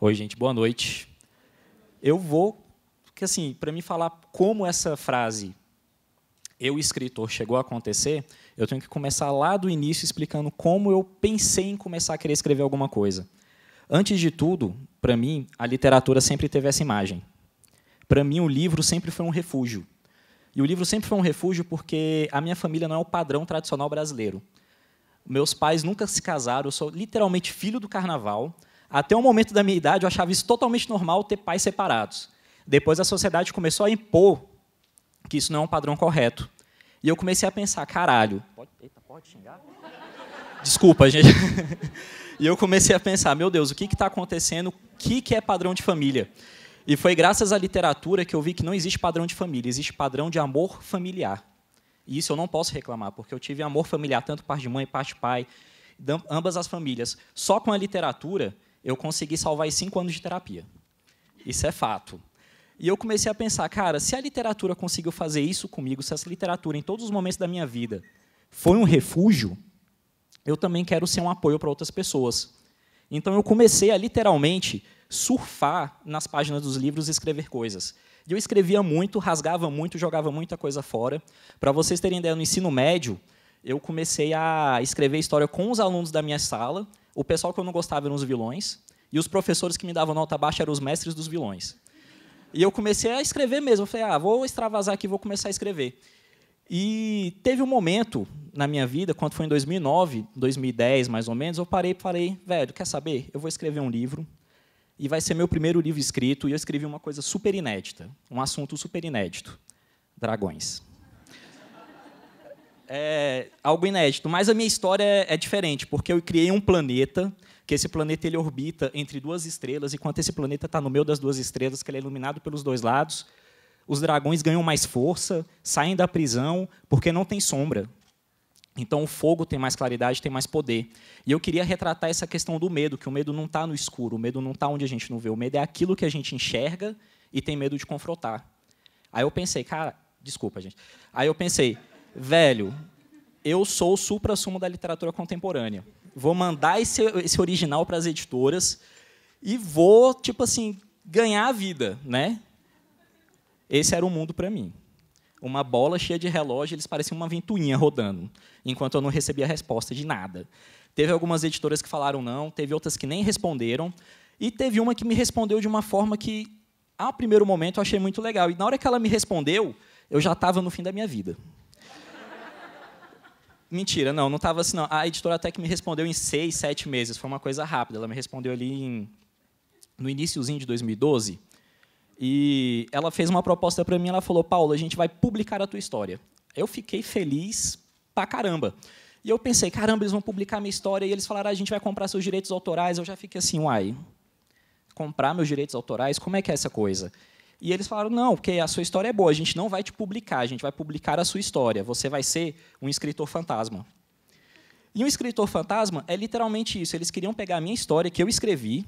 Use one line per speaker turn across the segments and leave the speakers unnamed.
Oi, gente, boa noite. Eu vou, porque assim, para me falar como essa frase eu escritor chegou a acontecer, eu tenho que começar lá do início explicando como eu pensei em começar a querer escrever alguma coisa. Antes de tudo, para mim, a literatura sempre teve essa imagem. Para mim, o livro sempre foi um refúgio. E o livro sempre foi um refúgio porque a minha família não é o padrão tradicional brasileiro. Meus pais nunca se casaram, eu sou literalmente filho do carnaval. Até o momento da minha idade, eu achava isso totalmente normal ter pais separados. Depois a sociedade começou a impor que isso não é um padrão correto. E eu comecei a pensar, caralho. Pode, eita, pode xingar? Desculpa, gente. e eu comecei a pensar, meu Deus, o que está acontecendo? O que, que é padrão de família? E foi graças à literatura que eu vi que não existe padrão de família, existe padrão de amor familiar. E isso eu não posso reclamar, porque eu tive amor familiar, tanto parte de mãe, parte de pai, ambas as famílias. Só com a literatura eu consegui salvar cinco anos de terapia. Isso é fato. E eu comecei a pensar, cara, se a literatura conseguiu fazer isso comigo, se essa literatura, em todos os momentos da minha vida, foi um refúgio, eu também quero ser um apoio para outras pessoas. Então eu comecei a literalmente surfar nas páginas dos livros e escrever coisas. E eu escrevia muito, rasgava muito, jogava muita coisa fora. Para vocês terem ideia, no ensino médio, eu comecei a escrever história com os alunos da minha sala. O pessoal que eu não gostava eram os vilões. E os professores que me davam nota baixa eram os mestres dos vilões. E eu comecei a escrever mesmo. Eu falei, ah, vou extravasar aqui, vou começar a escrever. E teve um momento na minha vida, quando foi em 2009, 2010 mais ou menos, eu parei e falei, velho, quer saber? Eu vou escrever um livro e vai ser meu primeiro livro escrito. E eu escrevi uma coisa super inédita, um assunto super inédito: dragões é algo inédito, mas a minha história é, é diferente, porque eu criei um planeta, que esse planeta ele orbita entre duas estrelas, e quando esse planeta está no meio das duas estrelas, que ele é iluminado pelos dois lados, os dragões ganham mais força, saem da prisão, porque não tem sombra. Então o fogo tem mais claridade, tem mais poder. E eu queria retratar essa questão do medo, que o medo não está no escuro, o medo não está onde a gente não vê, o medo é aquilo que a gente enxerga e tem medo de confrontar. Aí eu pensei, cara, desculpa, gente. Aí eu pensei, velho, eu sou o supra-sumo da literatura contemporânea. Vou mandar esse, esse original para as editoras e vou, tipo assim, ganhar a vida, né? Esse era o mundo para mim. Uma bola cheia de relógio, eles pareciam uma ventoinha rodando, enquanto eu não recebia resposta de nada. Teve algumas editoras que falaram não, teve outras que nem responderam, e teve uma que me respondeu de uma forma que, a primeiro momento, eu achei muito legal. E na hora que ela me respondeu, eu já estava no fim da minha vida. Mentira, não, não estava assim, não. A editora até que me respondeu em seis, sete meses. Foi uma coisa rápida. Ela me respondeu ali em, no iníciozinho de 2012. E ela fez uma proposta para mim. Ela falou, Paulo, a gente vai publicar a tua história. Eu fiquei feliz pra caramba. E eu pensei, caramba, eles vão publicar minha história. E eles falaram, ah, a gente vai comprar seus direitos autorais. Eu já fiquei assim, uai, comprar meus direitos autorais? Como é que é essa coisa? E eles falaram: não, porque a sua história é boa, a gente não vai te publicar, a gente vai publicar a sua história. Você vai ser um escritor fantasma. E um escritor fantasma é literalmente isso. Eles queriam pegar a minha história, que eu escrevi,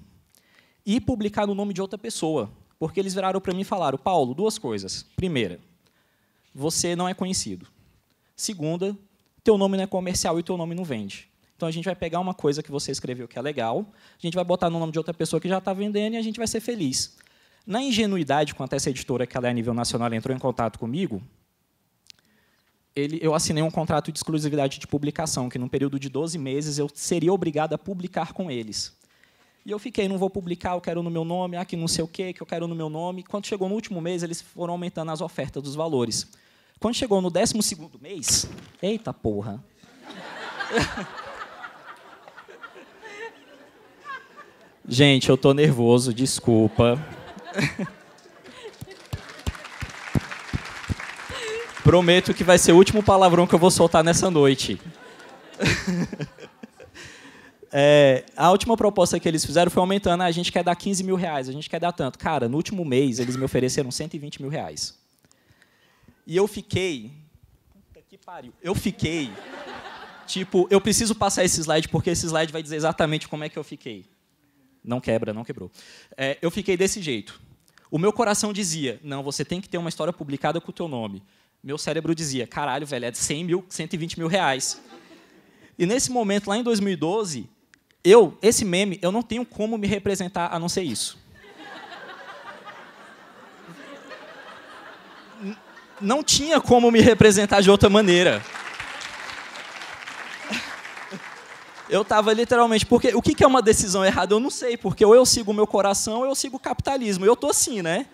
e publicar no nome de outra pessoa. Porque eles viraram para mim e falaram: Paulo, duas coisas. Primeira, você não é conhecido. Segunda, teu nome não é comercial e teu nome não vende. Então a gente vai pegar uma coisa que você escreveu que é legal, a gente vai botar no nome de outra pessoa que já está vendendo e a gente vai ser feliz. Na ingenuidade, quanto a essa editora que ela é a nível nacional, entrou em contato comigo, ele, eu assinei um contrato de exclusividade de publicação, que num período de 12 meses eu seria obrigado a publicar com eles. E eu fiquei, não vou publicar, eu quero no meu nome, ah, não sei o quê, que eu quero no meu nome. Quando chegou no último mês, eles foram aumentando as ofertas dos valores. Quando chegou no 12 segundo mês, eita porra. Gente, eu tô nervoso, desculpa. Prometo que vai ser o último palavrão que eu vou soltar nessa noite. É, a última proposta que eles fizeram foi aumentando. Ah, a gente quer dar 15 mil reais, a gente quer dar tanto. Cara, no último mês, eles me ofereceram 120 mil reais. E eu fiquei. Puta que pariu. Eu fiquei. Tipo, eu preciso passar esse slide, porque esse slide vai dizer exatamente como é que eu fiquei. Não quebra, não quebrou. É, eu fiquei desse jeito. O meu coração dizia, não, você tem que ter uma história publicada com o teu nome. Meu cérebro dizia, caralho, velho, é de 100 mil, 120 mil reais. E nesse momento, lá em 2012, eu, esse meme, eu não tenho como me representar a não ser isso. não tinha como me representar de outra maneira. Eu estava literalmente. Porque o que, que é uma decisão errada? Eu não sei, porque ou eu sigo o meu coração ou eu sigo o capitalismo. Eu tô assim, né?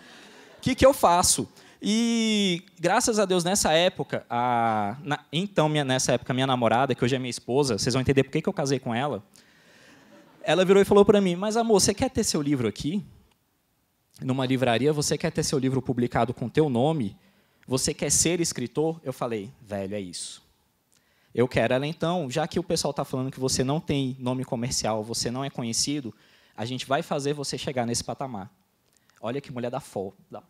O que, que eu faço? E graças a Deus, nessa época, a, na, então, minha, nessa época, minha namorada, que hoje é minha esposa, vocês vão entender por que, que eu casei com ela. Ela virou e falou para mim: Mas amor, você quer ter seu livro aqui? Numa livraria, você quer ter seu livro publicado com teu nome? Você quer ser escritor? Eu falei: Velho, é isso. Eu quero ela então, já que o pessoal está falando que você não tem nome comercial, você não é conhecido, a gente vai fazer você chegar nesse patamar. Olha que mulher da fol, né,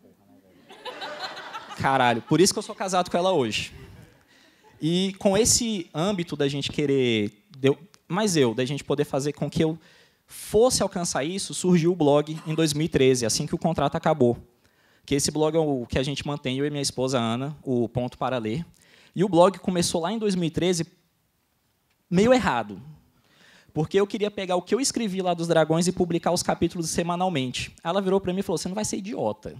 Caralho, por isso que eu sou casado com ela hoje. E com esse âmbito da gente querer, deu, mas eu, da gente poder fazer com que eu fosse alcançar isso, surgiu o blog em 2013, assim que o contrato acabou. Que esse blog é o que a gente mantém eu e minha esposa Ana, o Ponto para Ler e o blog começou lá em 2013 meio errado. Porque eu queria pegar o que eu escrevi lá dos dragões e publicar os capítulos semanalmente. Ela virou para mim e falou: "Você não vai ser idiota.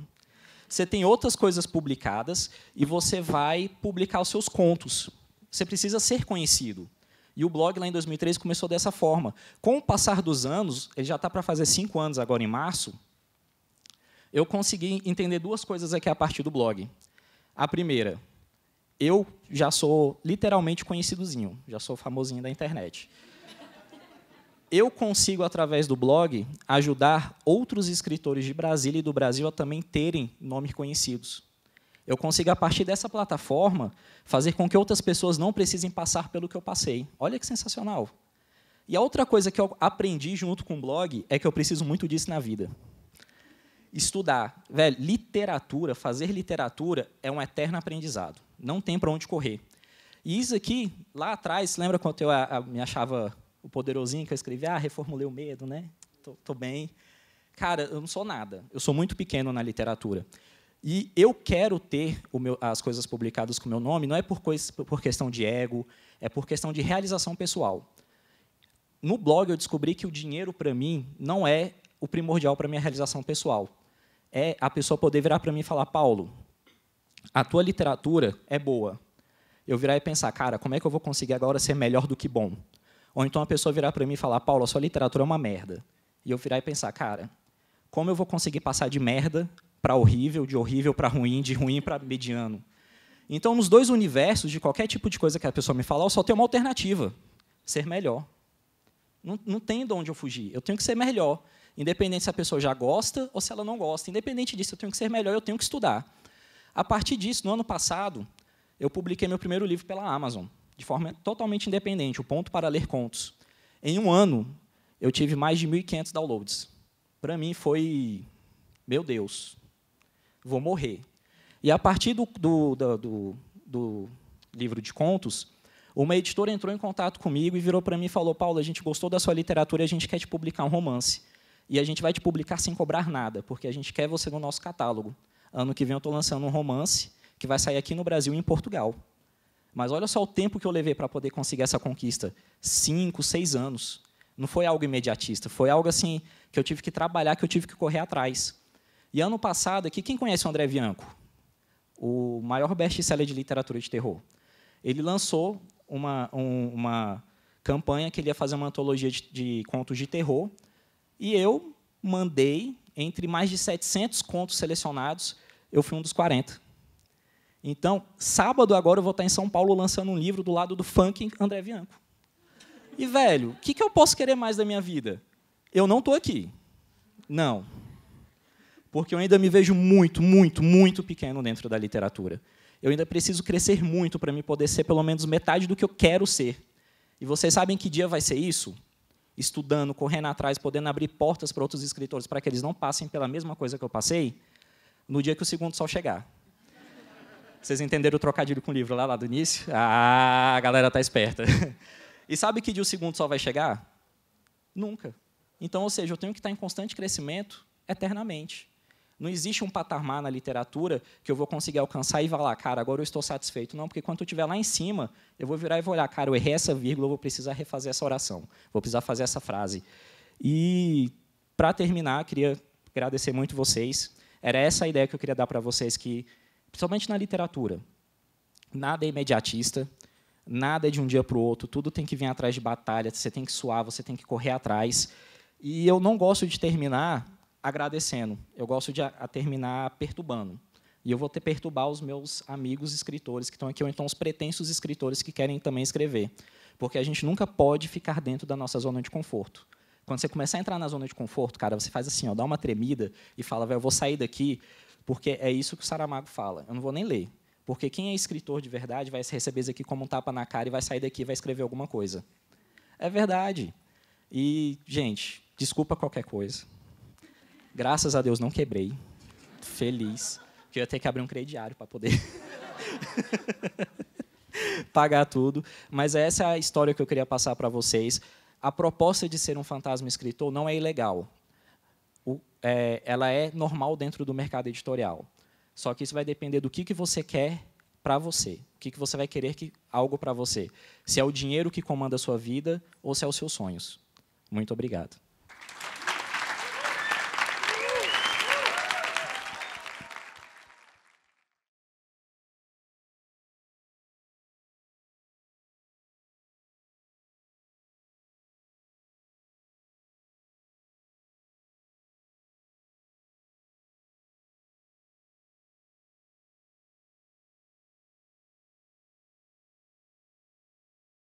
Você tem outras coisas publicadas e você vai publicar os seus contos. Você precisa ser conhecido." E o blog lá em 2013 começou dessa forma. Com o passar dos anos, ele já está para fazer cinco anos agora em março, eu consegui entender duas coisas aqui a partir do blog. A primeira, eu já sou literalmente conhecidozinho, já sou famosinho da internet. Eu consigo, através do blog, ajudar outros escritores de Brasília e do Brasil a também terem nomes conhecidos. Eu consigo, a partir dessa plataforma, fazer com que outras pessoas não precisem passar pelo que eu passei. Olha que sensacional. E a outra coisa que eu aprendi junto com o blog é que eu preciso muito disso na vida estudar. Velho, literatura, fazer literatura é um eterno aprendizado. Não tem para onde correr. E isso aqui, lá atrás, lembra quando eu a, a, me achava o poderosinho que eu escrevi? Ah, reformulei o medo, né? Tô, tô bem. Cara, eu não sou nada. Eu sou muito pequeno na literatura. E eu quero ter meu, as coisas publicadas com o meu nome, não é por, coisa, por questão de ego, é por questão de realização pessoal. No blog eu descobri que o dinheiro para mim não é o primordial para minha realização pessoal é a pessoa poder virar para mim e falar: Paulo, a tua literatura é boa. Eu virar e pensar: cara, como é que eu vou conseguir agora ser melhor do que bom? Ou então a pessoa virar para mim e falar: Paulo, a sua literatura é uma merda. E eu virar e pensar: cara, como eu vou conseguir passar de merda para horrível, de horrível para ruim, de ruim para mediano? Então, nos dois universos, de qualquer tipo de coisa que a pessoa me falar, eu só tenho uma alternativa: ser melhor. Não, não tem de onde eu fugir. Eu tenho que ser melhor. Independente se a pessoa já gosta ou se ela não gosta. Independente disso, eu tenho que ser melhor, eu tenho que estudar. A partir disso, no ano passado, eu publiquei meu primeiro livro pela Amazon, de forma totalmente independente, O Ponto para Ler Contos. Em um ano, eu tive mais de 1.500 downloads. Para mim foi, meu Deus, vou morrer. E a partir do, do, do, do livro de contos, uma editora entrou em contato comigo e virou para mim e falou: Paulo, a gente gostou da sua literatura e a gente quer te publicar um romance. E a gente vai te publicar sem cobrar nada, porque a gente quer você no nosso catálogo. Ano que vem eu estou lançando um romance que vai sair aqui no Brasil e em Portugal. Mas olha só o tempo que eu levei para poder conseguir essa conquista: cinco, seis anos. Não foi algo imediatista, foi algo assim que eu tive que trabalhar, que eu tive que correr atrás. E ano passado, aqui, quem conhece o André Bianco? O maior best-seller de literatura de terror. Ele lançou uma, um, uma campanha que ele ia fazer uma antologia de, de contos de terror e eu mandei, entre mais de 700 contos selecionados, eu fui um dos 40. Então, sábado agora eu vou estar em São Paulo lançando um livro do lado do funk André Bianco. E, velho, o que, que eu posso querer mais da minha vida? Eu não estou aqui. Não. Porque eu ainda me vejo muito, muito, muito pequeno dentro da literatura. Eu ainda preciso crescer muito para me poder ser pelo menos metade do que eu quero ser. E vocês sabem que dia vai ser isso? estudando, correndo atrás, podendo abrir portas para outros escritores, para que eles não passem pela mesma coisa que eu passei, no dia que o segundo sol chegar. Vocês entenderam o trocadilho com o livro lá, lá do início? Ah, a galera tá esperta. E sabe que dia o segundo sol vai chegar? Nunca. Então, ou seja, eu tenho que estar em constante crescimento eternamente. Não existe um patamar na literatura que eu vou conseguir alcançar e vá lá, cara, agora eu estou satisfeito. Não, porque quando eu estiver lá em cima, eu vou virar e vou olhar, cara, eu errei essa vírgula, eu vou precisar refazer essa oração, vou precisar fazer essa frase. E, para terminar, queria agradecer muito vocês. Era essa a ideia que eu queria dar para vocês, que, principalmente na literatura, nada é imediatista, nada é de um dia para o outro, tudo tem que vir atrás de batalha, você tem que suar, você tem que correr atrás. E eu não gosto de terminar agradecendo. Eu gosto de a, a terminar perturbando. E eu vou ter perturbar os meus amigos escritores que estão aqui, ou então os pretensos escritores que querem também escrever. Porque a gente nunca pode ficar dentro da nossa zona de conforto. Quando você começar a entrar na zona de conforto, cara, você faz assim, ó, dá uma tremida e fala, eu vou sair daqui, porque é isso que o Saramago fala. Eu não vou nem ler. Porque quem é escritor de verdade vai receber isso aqui como um tapa na cara e vai sair daqui e vai escrever alguma coisa. É verdade. E, gente, desculpa qualquer coisa. Graças a Deus não quebrei. Feliz. Que eu ia ter que abrir um crediário para poder pagar tudo. Mas essa é a história que eu queria passar para vocês. A proposta de ser um fantasma escritor não é ilegal. O, é, ela é normal dentro do mercado editorial. Só que isso vai depender do que, que você quer para você. O que, que você vai querer que algo para você. Se é o dinheiro que comanda a sua vida ou se é os seus sonhos. Muito obrigado.